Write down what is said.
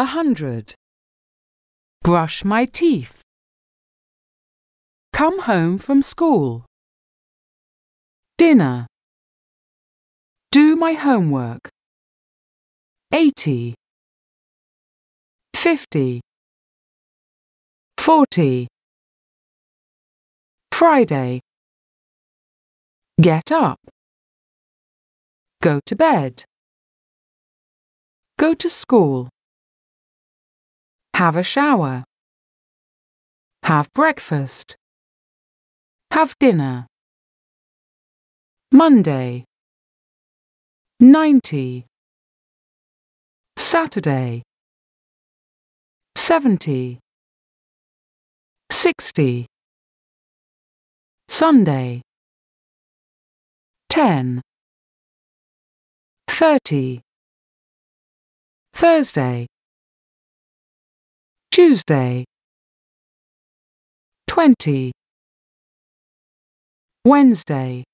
A hundred. Brush my teeth. Come home from school. Dinner. Do my homework. 80 50 40 Friday Get up Go to bed Go to school have a shower. Have breakfast. Have dinner. Monday. 90. Saturday. 70. 60. Sunday. 10. 30. Thursday. Tuesday 20 Wednesday